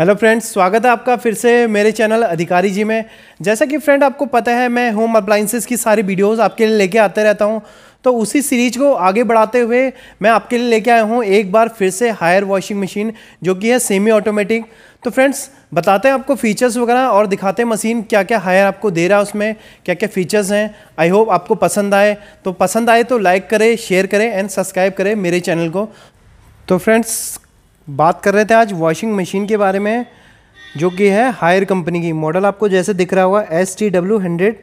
hello friends स्वागत है आपका फिर से मेरे चैनल अधिकारी जी में जैसा कि फ्रेंड आपको पता है मैं होम अप्लाइंसेस की सारी वीडियोस आपके लिए लेके आते रहता हूं तो उसी सीरीज को आगे बढ़ाते हुए मैं आपके लिए लेके आया हूं एक बार फिर से हायर वॉशिंग मशीन जो कि है सेमी ऑटोमेटिक तो फ्रेंड्स बताते हैं आपको फीचर्स वगैरह और दिखाते हैं मशीन क्या क्या हायर आपको दे रहा है उसमें क्या क्या फीचर्स हैं आई होप आपको पसंद आए तो पसंद आए तो लाइक करें शेयर करें एंड सब्सक्राइब करें मेरे चैनल को तो फ्रेंड्स बात कर रहे थे आज वॉशिंग मशीन के बारे में जो कि है हायर कंपनी की मॉडल आपको जैसे दिख रहा होगा S T W hundred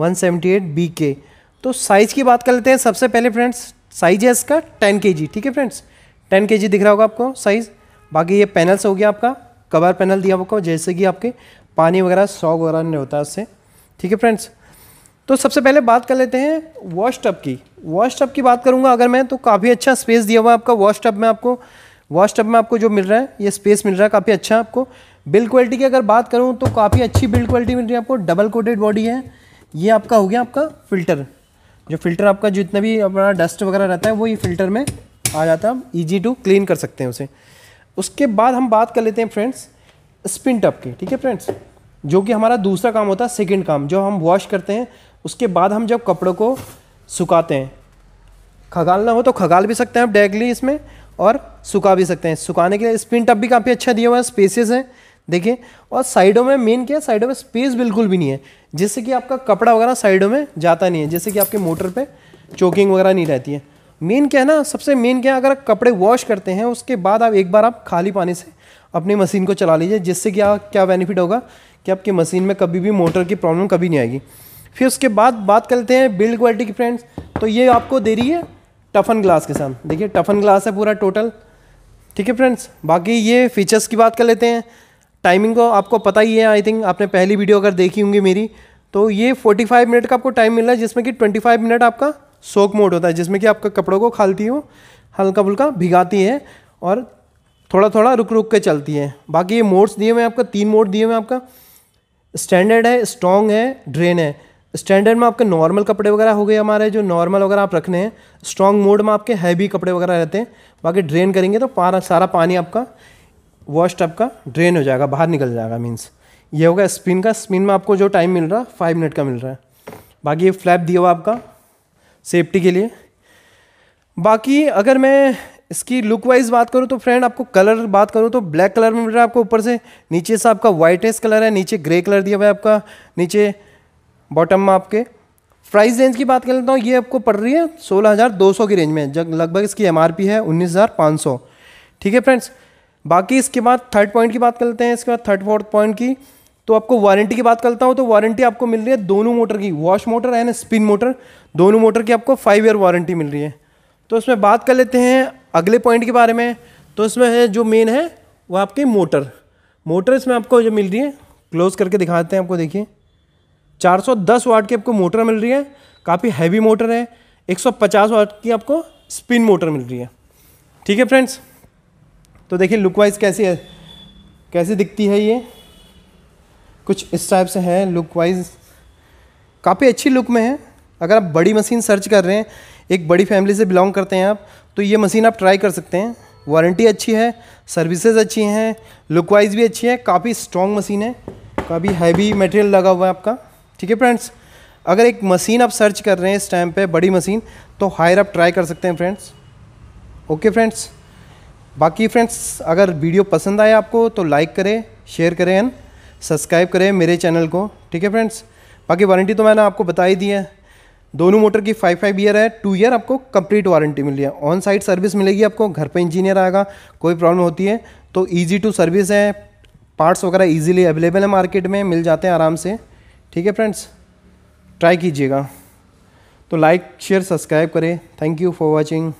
one seventy eight B K तो साइज़ की बात कर लेते हैं सबसे पहले फ्रेंड्स साइज है इसका टेन के जी ठीक है फ्रेंड्स टेन के जी दिख रहा होगा आपको साइज़ बाकी ये पैनल्स हो गया आपका कवर पैनल दिया आपको जैसे कि आपके पानी वगैरह सॉग वगैरह नहीं होता उससे ठीक है फ्रेंड्स तो सबसे पहले बात कर लेते हैं वॉश टब की वॉश टब की बात करूँगा अगर मैं तो काफ़ी अच्छा स्पेस दिया हुआ है आपका वॉश टब में आपको वॉश टब में आपको जो मिल रहा है ये स्पेस मिल रहा है काफ़ी अच्छा आपको बिल्ड क्वालिटी की अगर बात करूँ तो काफ़ी अच्छी बिल्ड क्वालिटी मिल रही है आपको डबल कोटेड बॉडी है ये आपका हो गया आपका फ़िल्टर जो फिल्टर आपका जितना भी अपना डस्ट वगैरह रहता है वो ये फिल्टर में आ जाता है इजी ईजी टू क्लीन कर सकते हैं उसे उसके बाद हम बात कर लेते हैं फ्रेंड्स स्पिन टप की ठीक है फ्रेंड्स जो कि हमारा दूसरा काम होता है सेकेंड काम जो हम वॉश करते हैं उसके बाद हम जब कपड़ों को सुखाते हैं खगालना हो तो खगाल भी सकते हैं आप डायरेक्टली इसमें और सुखा भी सकते हैं सुखाने के लिए स्पिन टप भी काफ़ी अच्छा दिया हुआ है स्पेसेस हैं देखिए और साइडों में मेन क्या है साइडों में स्पेस बिल्कुल भी नहीं है जिससे कि आपका कपड़ा वगैरह साइडों में जाता नहीं है जैसे कि आपके मोटर पर चोकिंग वगैरह नहीं रहती है मेन क्या है ना सबसे मेन क्या है अगर आप कपड़े वॉश करते हैं उसके बाद आप एक बार आप खाली पानी से अपनी मशीन को चला लीजिए जिससे कि आप क्या बेनिफिट होगा कि आपकी मशीन में कभी भी मोटर की प्रॉब्लम कभी नहीं आएगी फिर उसके बाद बात करते हैं बिल्ड क्वालिटी की फ्रेंड्स तो ये आपको दे रही है टफन ग्लास के साथ देखिए टफन ग्लास है पूरा टोटल ठीक है फ्रेंड्स बाकी ये फीचर्स की बात कर लेते हैं टाइमिंग को आपको पता ही है आई थिंक आपने पहली वीडियो अगर देखी होंगी मेरी तो ये 45 मिनट का आपको टाइम मिल रहा है जिसमें कि 25 मिनट आपका सोक मोड होता है जिसमें कि आपका कपड़ों को खालती हो हल्का फुल्का भिगाती है और थोड़ा थोड़ा रुक रुक के चलती है बाकी ये मोड्स दिए हुए हैं आपका तीन मोड दिए हुए आपका स्टैंडर्ड है स्ट्रॉन्ग है ड्रेन है स्टैंडर्ड में आपके नॉर्मल कपड़े वगैरह हो गए हमारे जो नॉर्मल वगैरह आप रखने हैं स्ट्रॉन्ग मोड में आपके हैवी कपड़े वगैरह रहते हैं बाकी ड्रेन करेंगे तो पारा सारा पानी आपका वॉश टब का ड्रेन हो जाएगा बाहर निकल जाएगा मीन्स ये होगा स्पिन का स्पिन में आपको जो टाइम मिल रहा है फाइव मिनट का मिल रहा है बाकी ये फ्लैप दिया हुआ आपका सेफ्टी के लिए बाकी अगर मैं इसकी लुक वाइज बात करूँ तो फ्रेंड आपको कलर बात करूँ तो ब्लैक कलर में मिल रहा है आपको ऊपर से नीचे से आपका वाइटेस्ट कलर है नीचे ग्रे कलर दिया हुआ है आपका नीचे बॉटम में आपके प्राइस रेंज की बात कर लेता तो हूँ ये आपको पड़ रही है 16,200 की रेंज में जब लगभग इसकी एम है 19,500 ठीक है फ्रेंड्स बाकी इसके बाद थर्ड पॉइंट की बात कर लेते हैं इसके बाद थर्ड फोर्थ पॉइंट की तो आपको वारंटी की बात करता हूँ तो वारंटी आपको मिल रही है दोनों मोटर की wash motor and spin motor दोनों मोटर की आपको फाइव ईयर वारंटी मिल रही है तो इसमें बात कर लेते हैं अगले पॉइंट के बारे में तो इसमें है जो मेन है वो आपकी मोटर मोटर इसमें आपको जो मिल रही है क्लोज करके दिखाते हैं आपको देखिए 410 वाट की आपको मोटर मिल रही है काफ़ी हैवी मोटर है 150 वाट की आपको स्पिन मोटर मिल रही है ठीक है फ्रेंड्स तो देखिए लुक वाइज कैसी है कैसी दिखती है ये कुछ इस टाइप से है लुक वाइज काफ़ी अच्छी लुक में है अगर आप बड़ी मशीन सर्च कर रहे हैं एक बड़ी फैमिली से बिलोंग करते हैं आप तो ये मशीन आप ट्राई कर सकते हैं वारंटी अच्छी है सर्विसेज अच्छी हैं लुक वाइज भी अच्छी है काफ़ी स्ट्रॉन्ग मशीन है काफ़ी हैवी मटेरियल लगा हुआ है आपका ठीक है फ्रेंड्स अगर एक मशीन आप सर्च कर रहे हैं इस टाइम पे बड़ी मशीन तो हायर आप ट्राई कर सकते हैं फ्रेंड्स ओके फ्रेंड्स बाकी फ्रेंड्स अगर वीडियो पसंद आए आपको तो लाइक करें शेयर करें एंड सब्सक्राइब करें मेरे चैनल को ठीक है फ्रेंड्स बाकी वारंटी तो मैंने आपको बता ही दी है दोनों मोटर की फाइव फाइव ईयर है टू ईयर आपको कंप्लीट वारंटी मिली है ऑन साइड सर्विस मिलेगी आपको घर पे इंजीनियर आएगा कोई प्रॉब्लम होती है तो इजी टू सर्विस है पार्ट्स वगैरह इजीली अवेलेबल है मार्केट में मिल जाते हैं आराम से ठीक है फ्रेंड्स ट्राई कीजिएगा तो लाइक शेयर सब्सक्राइब करें थैंक यू फॉर वॉचिंग